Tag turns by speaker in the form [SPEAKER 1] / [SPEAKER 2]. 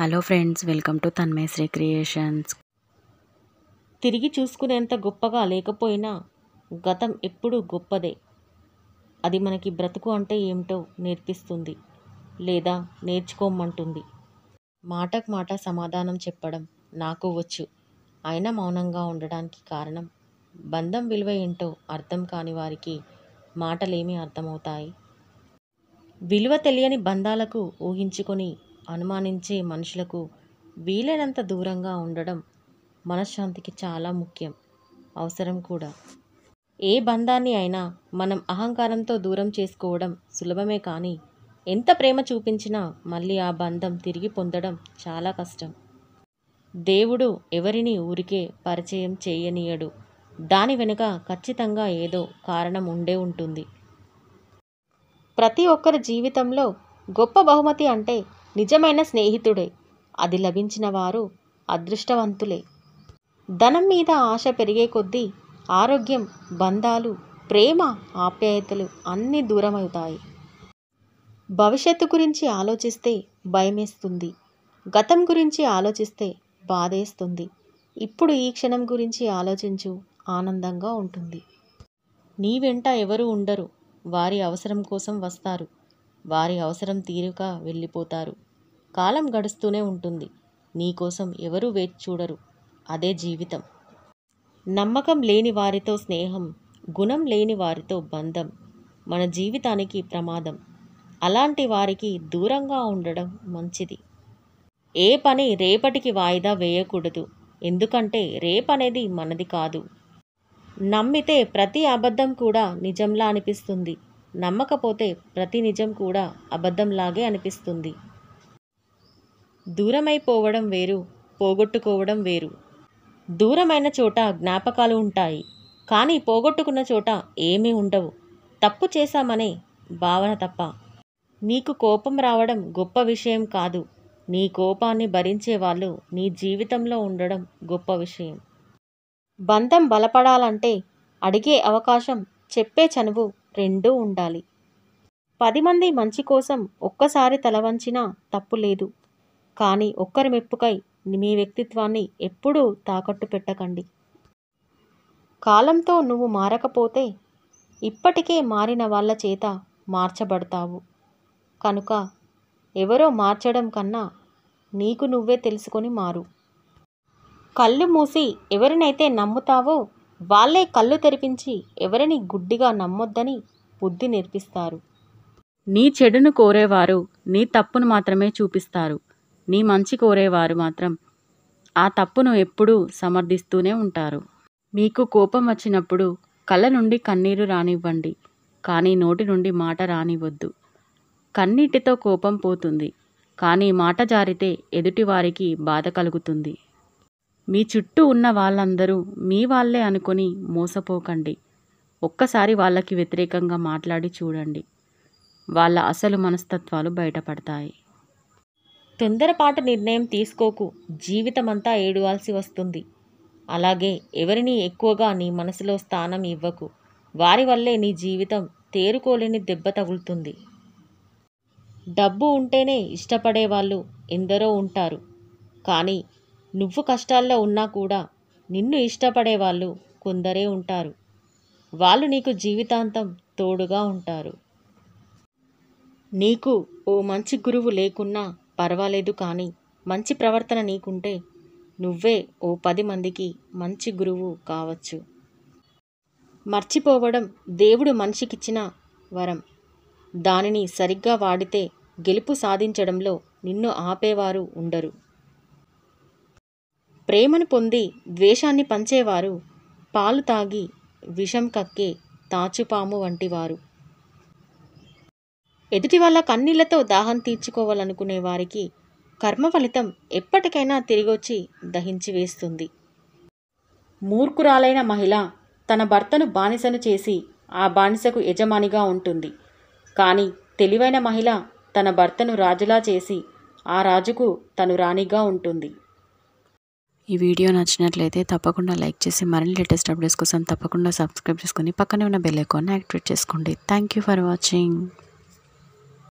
[SPEAKER 1] hello friends welcome to Tanmaya Sri creations తిరిగి చూసుకునేంత గొప్పగా లేకపోయినా గతం ఎప్పుడు గొప్పదే అది మనకి బ్రతుకు అంటే ఏమిటో నేర్పిస్తుంది లేదా నేర్చుకోమంటుంది మాటకు మాట సమాధానం చెప్పడం నాకు వచ్చు అయినా మౌనంగా ఉండడానికి కారణం బంధం విలువ ఏంటో అర్థం కాని వారికి మాటలేమి అర్థమవుతాయి విలువ తెలియని బంధాలకు ఊహించుకొని అనుమానించే మనుషులకు వీలైనంత దూరంగా ఉండడం మనశ్శాంతికి చాలా ముఖ్యం అవసరం కూడా ఏ బంధాన్ని అయినా మనం అహంకారంతో దూరం చేసుకోవడం సులభమే కానీ ఎంత ప్రేమ చూపించినా మళ్ళీ ఆ బంధం తిరిగి పొందడం చాలా కష్టం దేవుడు ఎవరిని ఊరికే పరిచయం చేయనీయడు దాని వెనుక ఖచ్చితంగా ఏదో కారణం ఉండే ఉంటుంది ప్రతి ఒక్కరి జీవితంలో గొప్ప బహుమతి అంటే నిజమైన స్నేహితుడే అది లభించిన వారు అదృష్టవంతులే ధనం మీద ఆశ పెరిగే కొద్దీ ఆరోగ్యం బంధాలు ప్రేమ ఆప్యాయతలు అన్నీ దూరమవుతాయి భవిష్యత్తు గురించి ఆలోచిస్తే భయమేస్తుంది గతం గురించి ఆలోచిస్తే బాధేస్తుంది ఇప్పుడు ఈ క్షణం గురించి ఆలోచించు ఆనందంగా ఉంటుంది నీ వెంట ఎవరు ఉండరు వారి అవసరం కోసం వస్తారు వారి అవసరం తీరుక వెళ్ళిపోతారు కాలం గడుస్తూనే ఉంటుంది నీకోసం ఎవరూ వేచి చూడరు అదే జీవితం నమ్మకం లేని వారితో స్నేహం గుణం లేని వారితో బంధం మన జీవితానికి ప్రమాదం అలాంటి వారికి దూరంగా ఉండడం మంచిది ఏ పని రేపటికి వాయిదా వేయకూడదు ఎందుకంటే రేపనేది మనది కాదు నమ్మితే ప్రతి అబద్ధం కూడా నిజంలా అనిపిస్తుంది నమ్మకపోతే ప్రతి నిజం కూడా అబద్ధంలాగే అనిపిస్తుంది దూరమైపోవడం వేరు పోగొట్టుకోవడం వేరు దూరమైన చోట జ్ఞాపకాలు ఉంటాయి కానీ పోగొట్టుకున్న చోట ఏమీ ఉండవు తప్పు చేశామనే భావన తప్ప నీకు కోపం రావడం గొప్ప విషయం కాదు నీ కోపాన్ని భరించే వాళ్ళు నీ జీవితంలో ఉండడం గొప్ప విషయం బంధం బలపడాలంటే అడిగే అవకాశం చెప్పే చనువు రెండూ ఉండాలి పది మంది మంచి కోసం ఒక్కసారి తలవంచినా తప్పు లేదు కానీ ఒక్కరి మెప్పుకై మీ వ్యక్తిత్వాన్ని ఎప్పుడూ తాకట్టు పెట్టకండి కాలంతో నువ్వు మారకపోతే ఇప్పటికే మారిన వాళ్ళ చేత మార్చబడతావు కనుక ఎవరో మార్చడం కన్నా నీకు నువ్వే తెలుసుకొని మారు కళ్ళు మూసి ఎవరినైతే నమ్ముతావో వాళ్ళే కళ్ళు తెరిపించి ఎవరిని గుడ్డిగా నమ్మొద్దని బుద్ధి నేర్పిస్తారు నీ చెడును కోరేవారు నీ తప్పును మాత్రమే చూపిస్తారు నీ మంచి కోరేవారు మాత్రం ఆ తప్పును ఎప్పుడూ సమర్థిస్తూనే ఉంటారు మీకు కోపం వచ్చినప్పుడు కళ్ళ నుండి కన్నీరు రానివ్వండి కానీ నోటి నుండి మాట రానివ్వద్దు కన్నీటితో కోపం పోతుంది కానీ మాట జారితే ఎదుటివారికి బాధ కలుగుతుంది మీ చుట్టూ ఉన్న వాళ్ళందరూ మీ వాళ్ళే అనుకొని మోసపోకండి ఒక్కసారి వాళ్ళకి వ్యతిరేకంగా మాట్లాడి చూడండి వాళ్ళ అసలు మనస్తత్వాలు బయటపడతాయి తొందరపాటు నిర్ణయం తీసుకోకు జీవితమంతా ఏడవాల్సి వస్తుంది అలాగే ఎవరిని ఎక్కువగా నీ మనసులో స్థానం ఇవ్వకు వారి వల్లే నీ జీవితం తేరుకోలేని దెబ్బ తగులుతుంది డబ్బు ఉంటేనే ఇష్టపడేవాళ్ళు ఎందరో ఉంటారు కానీ నువ్వు కష్టాల్లో ఉన్నా కూడా నిన్ను ఇష్టపడే వాళ్ళు కొందరే ఉంటారు వాళ్ళు నీకు జీవితాంతం తోడుగా ఉంటారు నీకు ఓ మంచి గురువు లేకున్నా పర్వాలేదు కానీ మంచి ప్రవర్తన నీకుంటే నువ్వే ఓ పది మందికి మంచి గురువు కావచ్చు మర్చిపోవడం దేవుడు మనిషికిచ్చిన వరం దానిని సరిగ్గా వాడితే గెలుపు సాధించడంలో నిన్ను ఆపేవారు ఉండరు ప్రేమను పొంది ద్వేషాన్ని పంచేవారు పాలు తాగి విషం కక్కే తాచుపాము వంటివారు ఎదుటి వాళ్ళ కన్నీళ్లతో దాహం తీర్చుకోవాలనుకునే వారికి కర్మ ఫలితం ఎప్పటికైనా తిరిగొచ్చి దహించి వేస్తుంది మూర్ఖురాలైన మహిళ తన భర్తను బానిసను చేసి ఆ బానిసకు యజమానిగా ఉంటుంది కానీ తెలివైన మహిళ తన భర్తను రాజులా చేసి ఆ రాజుకు తను రాణిగా ఉంటుంది ఈ వీడియో నచ్చినట్లయితే తప్పకుండా లైక్ చేసి మరిన్ని లేటెస్ట్ అప్డేట్స్ కోసం తప్పకుండా సబ్స్క్రైబ్ చేసుకుని పక్కనే ఉన్న బెల్ ఐకాన్ యాక్టివేట్ చేసుకోండి థ్యాంక్ యూ ఫర్ వాచింగ్